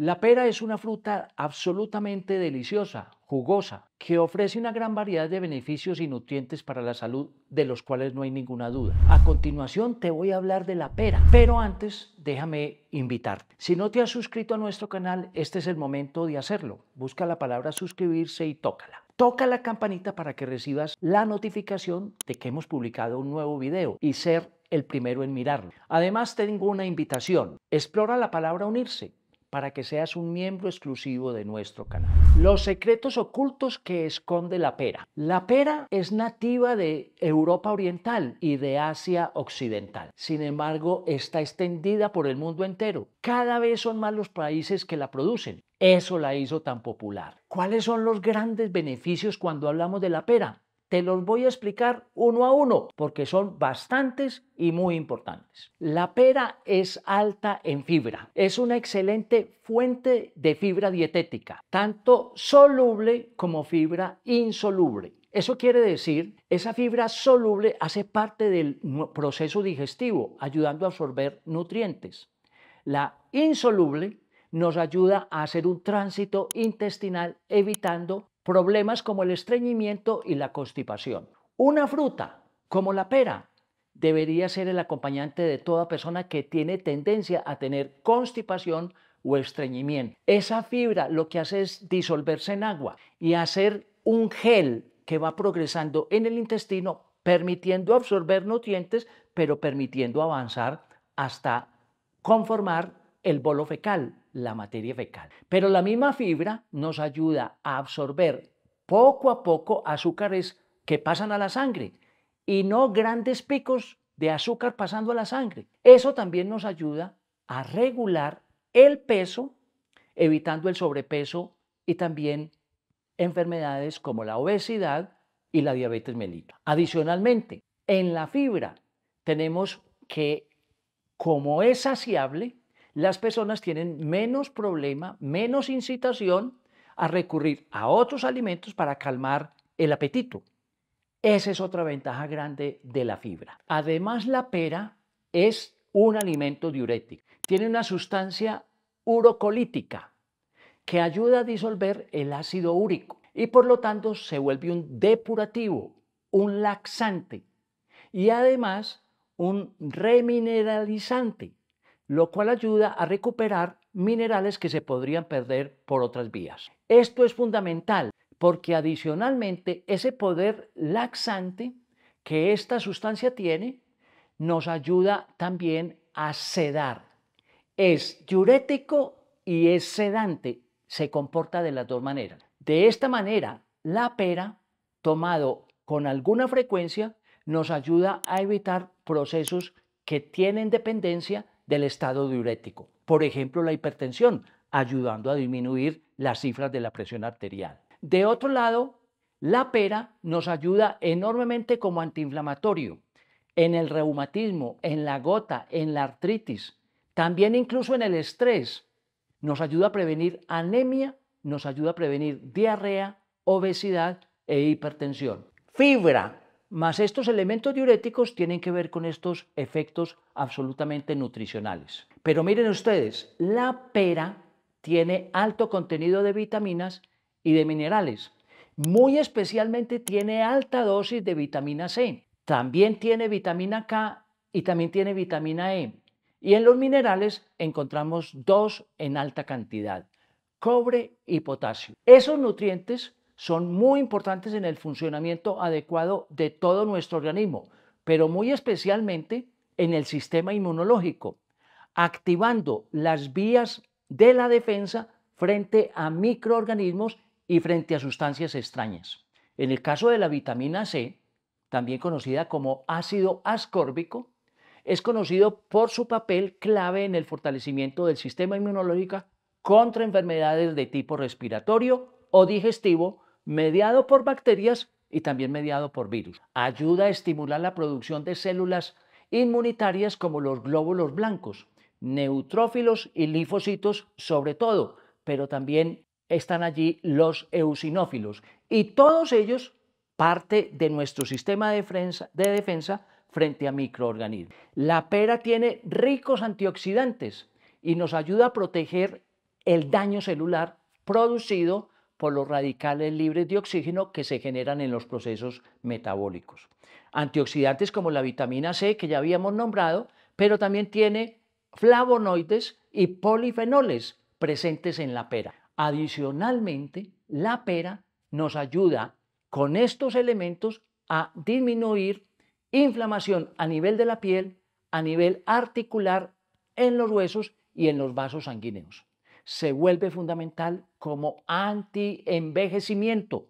La pera es una fruta absolutamente deliciosa, jugosa, que ofrece una gran variedad de beneficios y nutrientes para la salud, de los cuales no hay ninguna duda. A continuación te voy a hablar de la pera, pero antes déjame invitarte. Si no te has suscrito a nuestro canal, este es el momento de hacerlo. Busca la palabra suscribirse y tócala toca la campanita para que recibas la notificación de que hemos publicado un nuevo video y ser el primero en mirarlo. Además, tengo una invitación. Explora la palabra unirse para que seas un miembro exclusivo de nuestro canal. Los secretos ocultos que esconde la pera. La pera es nativa de Europa Oriental y de Asia Occidental. Sin embargo, está extendida por el mundo entero. Cada vez son más los países que la producen. Eso la hizo tan popular. ¿Cuáles son los grandes beneficios cuando hablamos de la pera? Te los voy a explicar uno a uno porque son bastantes y muy importantes. La pera es alta en fibra. Es una excelente fuente de fibra dietética, tanto soluble como fibra insoluble. Eso quiere decir, esa fibra soluble hace parte del proceso digestivo, ayudando a absorber nutrientes. La insoluble nos ayuda a hacer un tránsito intestinal, evitando problemas como el estreñimiento y la constipación. Una fruta, como la pera, debería ser el acompañante de toda persona que tiene tendencia a tener constipación o estreñimiento. Esa fibra lo que hace es disolverse en agua y hacer un gel que va progresando en el intestino, permitiendo absorber nutrientes, pero permitiendo avanzar hasta conformar el bolo fecal, la materia fecal. Pero la misma fibra nos ayuda a absorber poco a poco azúcares que pasan a la sangre y no grandes picos de azúcar pasando a la sangre. Eso también nos ayuda a regular el peso, evitando el sobrepeso y también enfermedades como la obesidad y la diabetes mellitus. Adicionalmente, en la fibra tenemos que, como es saciable, las personas tienen menos problema, menos incitación a recurrir a otros alimentos para calmar el apetito. Esa es otra ventaja grande de la fibra. Además, la pera es un alimento diurético. Tiene una sustancia urocolítica que ayuda a disolver el ácido úrico y por lo tanto se vuelve un depurativo, un laxante y además un remineralizante lo cual ayuda a recuperar minerales que se podrían perder por otras vías. Esto es fundamental porque adicionalmente ese poder laxante que esta sustancia tiene nos ayuda también a sedar. Es diurético y es sedante. Se comporta de las dos maneras. De esta manera, la pera, tomado con alguna frecuencia, nos ayuda a evitar procesos que tienen dependencia del estado diurético. Por ejemplo, la hipertensión, ayudando a disminuir las cifras de la presión arterial. De otro lado, la pera nos ayuda enormemente como antiinflamatorio en el reumatismo, en la gota, en la artritis, también incluso en el estrés. Nos ayuda a prevenir anemia, nos ayuda a prevenir diarrea, obesidad e hipertensión. Fibra, más estos elementos diuréticos tienen que ver con estos efectos absolutamente nutricionales. Pero miren ustedes, la pera tiene alto contenido de vitaminas y de minerales. Muy especialmente tiene alta dosis de vitamina C. También tiene vitamina K y también tiene vitamina E. Y en los minerales encontramos dos en alta cantidad, cobre y potasio. Esos nutrientes son muy importantes en el funcionamiento adecuado de todo nuestro organismo, pero muy especialmente en el sistema inmunológico, activando las vías de la defensa frente a microorganismos y frente a sustancias extrañas. En el caso de la vitamina C, también conocida como ácido ascórbico, es conocido por su papel clave en el fortalecimiento del sistema inmunológico contra enfermedades de tipo respiratorio o digestivo mediado por bacterias y también mediado por virus. Ayuda a estimular la producción de células inmunitarias como los glóbulos blancos, neutrófilos y linfocitos sobre todo, pero también están allí los eosinófilos y todos ellos parte de nuestro sistema de defensa frente a microorganismos. La pera tiene ricos antioxidantes y nos ayuda a proteger el daño celular producido por los radicales libres de oxígeno que se generan en los procesos metabólicos. Antioxidantes como la vitamina C, que ya habíamos nombrado, pero también tiene flavonoides y polifenoles presentes en la pera. Adicionalmente, la pera nos ayuda con estos elementos a disminuir inflamación a nivel de la piel, a nivel articular, en los huesos y en los vasos sanguíneos se vuelve fundamental como anti-envejecimiento.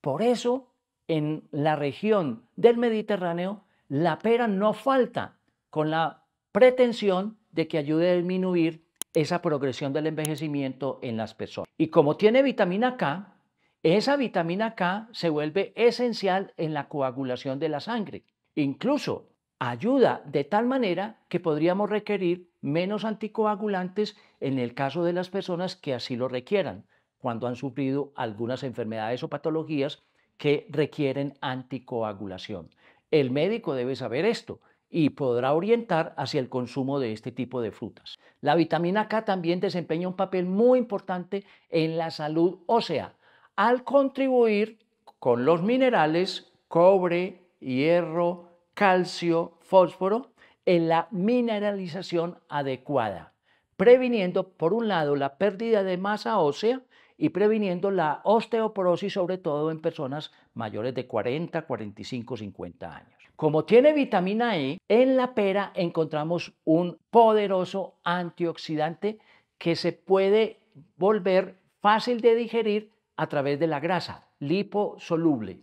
Por eso, en la región del Mediterráneo, la pera no falta con la pretensión de que ayude a disminuir esa progresión del envejecimiento en las personas. Y como tiene vitamina K, esa vitamina K se vuelve esencial en la coagulación de la sangre. Incluso ayuda de tal manera que podríamos requerir menos anticoagulantes en el caso de las personas que así lo requieran, cuando han sufrido algunas enfermedades o patologías que requieren anticoagulación. El médico debe saber esto y podrá orientar hacia el consumo de este tipo de frutas. La vitamina K también desempeña un papel muy importante en la salud o sea, al contribuir con los minerales cobre, hierro, calcio, fósforo, en la mineralización adecuada, previniendo, por un lado, la pérdida de masa ósea y previniendo la osteoporosis, sobre todo en personas mayores de 40, 45, 50 años. Como tiene vitamina E, en la pera encontramos un poderoso antioxidante que se puede volver fácil de digerir a través de la grasa, liposoluble,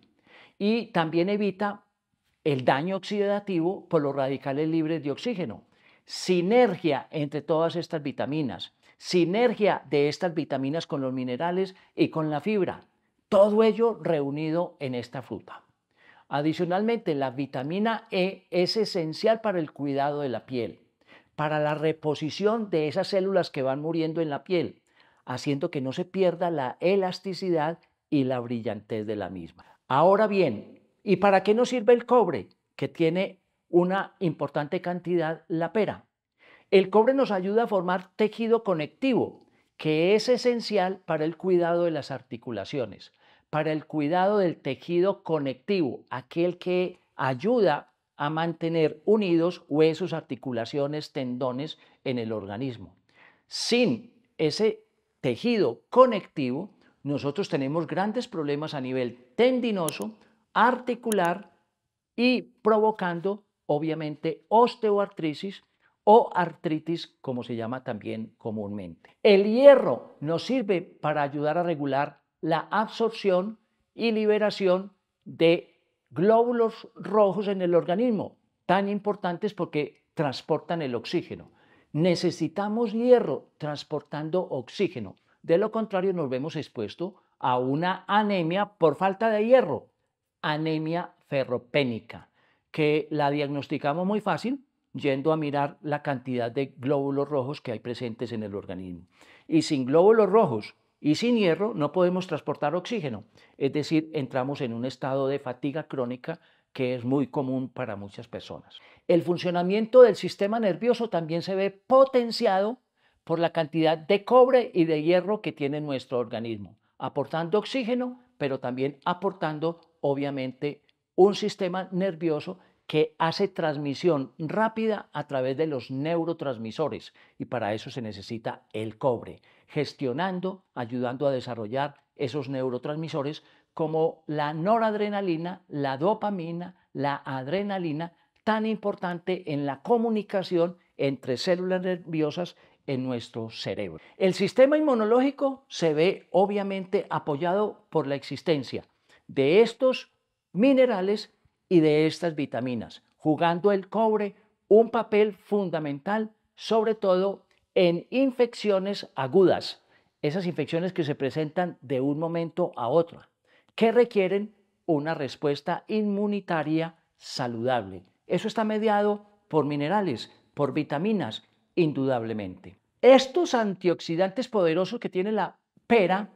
y también evita el daño oxidativo por los radicales libres de oxígeno. Sinergia entre todas estas vitaminas, sinergia de estas vitaminas con los minerales y con la fibra. Todo ello reunido en esta fruta. Adicionalmente, la vitamina E es esencial para el cuidado de la piel, para la reposición de esas células que van muriendo en la piel, haciendo que no se pierda la elasticidad y la brillantez de la misma. Ahora bien, ¿Y para qué nos sirve el cobre? Que tiene una importante cantidad la pera. El cobre nos ayuda a formar tejido conectivo, que es esencial para el cuidado de las articulaciones, para el cuidado del tejido conectivo, aquel que ayuda a mantener unidos huesos, articulaciones, tendones en el organismo. Sin ese tejido conectivo, nosotros tenemos grandes problemas a nivel tendinoso, articular y provocando obviamente osteoartritis o artritis como se llama también comúnmente. El hierro nos sirve para ayudar a regular la absorción y liberación de glóbulos rojos en el organismo, tan importantes porque transportan el oxígeno. Necesitamos hierro transportando oxígeno. De lo contrario, nos vemos expuestos a una anemia por falta de hierro anemia ferropénica, que la diagnosticamos muy fácil yendo a mirar la cantidad de glóbulos rojos que hay presentes en el organismo. Y sin glóbulos rojos y sin hierro no podemos transportar oxígeno, es decir, entramos en un estado de fatiga crónica que es muy común para muchas personas. El funcionamiento del sistema nervioso también se ve potenciado por la cantidad de cobre y de hierro que tiene nuestro organismo, aportando oxígeno, pero también aportando obviamente un sistema nervioso que hace transmisión rápida a través de los neurotransmisores y para eso se necesita el cobre, gestionando, ayudando a desarrollar esos neurotransmisores como la noradrenalina, la dopamina, la adrenalina, tan importante en la comunicación entre células nerviosas en nuestro cerebro. El sistema inmunológico se ve obviamente apoyado por la existencia de estos minerales y de estas vitaminas, jugando el cobre un papel fundamental, sobre todo en infecciones agudas, esas infecciones que se presentan de un momento a otro, que requieren una respuesta inmunitaria saludable. Eso está mediado por minerales, por vitaminas, indudablemente. Estos antioxidantes poderosos que tiene la pera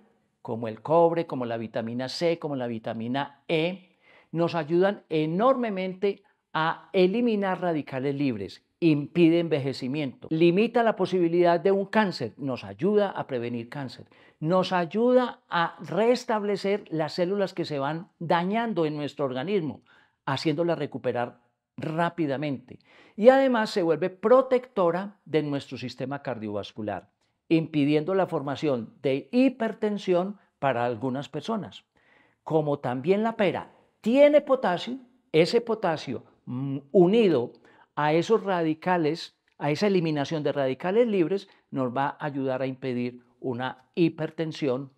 como el cobre, como la vitamina C, como la vitamina E, nos ayudan enormemente a eliminar radicales libres, impide envejecimiento, limita la posibilidad de un cáncer, nos ayuda a prevenir cáncer, nos ayuda a restablecer las células que se van dañando en nuestro organismo, haciéndolas recuperar rápidamente. Y además se vuelve protectora de nuestro sistema cardiovascular impidiendo la formación de hipertensión para algunas personas. Como también la pera tiene potasio, ese potasio mm, unido a esos radicales, a esa eliminación de radicales libres, nos va a ayudar a impedir una hipertensión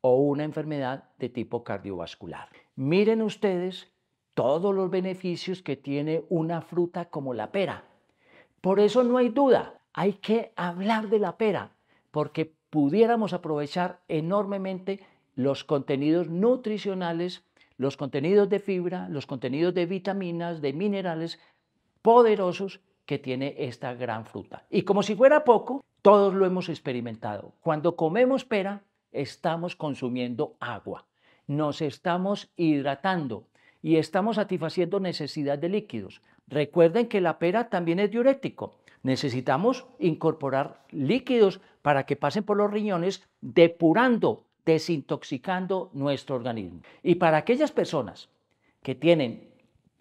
o una enfermedad de tipo cardiovascular. Miren ustedes todos los beneficios que tiene una fruta como la pera. Por eso no hay duda, hay que hablar de la pera porque pudiéramos aprovechar enormemente los contenidos nutricionales, los contenidos de fibra, los contenidos de vitaminas, de minerales poderosos que tiene esta gran fruta. Y como si fuera poco, todos lo hemos experimentado. Cuando comemos pera, estamos consumiendo agua, nos estamos hidratando y estamos satisfaciendo necesidad de líquidos. Recuerden que la pera también es diurético. Necesitamos incorporar líquidos para que pasen por los riñones depurando, desintoxicando nuestro organismo. Y para aquellas personas que tienen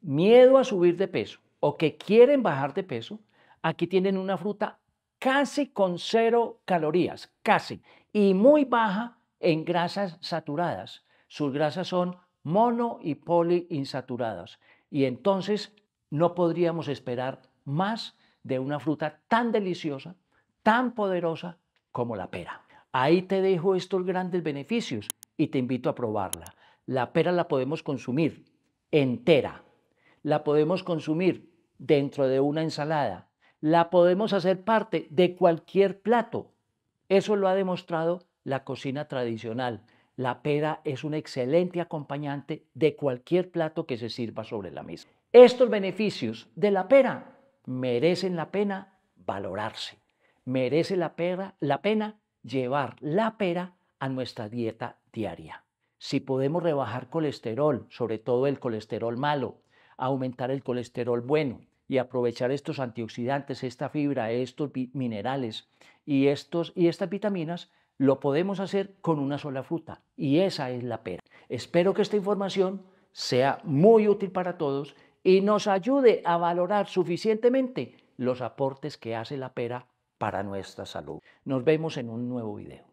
miedo a subir de peso o que quieren bajar de peso, aquí tienen una fruta casi con cero calorías, casi, y muy baja en grasas saturadas. Sus grasas son mono y poliinsaturadas. Y entonces no podríamos esperar más de una fruta tan deliciosa, tan poderosa como la pera. Ahí te dejo estos grandes beneficios y te invito a probarla. La pera la podemos consumir entera, la podemos consumir dentro de una ensalada, la podemos hacer parte de cualquier plato. Eso lo ha demostrado la cocina tradicional. La pera es un excelente acompañante de cualquier plato que se sirva sobre la mesa. Estos beneficios de la pera merecen la pena valorarse, merece la, pena llevar la pera a nuestra dieta diaria. Si podemos rebajar colesterol, sobre todo el colesterol malo, aumentar el colesterol bueno y aprovechar estos antioxidantes, esta fibra, estos minerales y, estos, y estas vitaminas, lo podemos hacer con una sola fruta y esa es la pera. Espero que esta información sea muy útil para todos y nos ayude a valorar suficientemente los aportes que hace la pera para nuestra salud. Nos vemos en un nuevo video.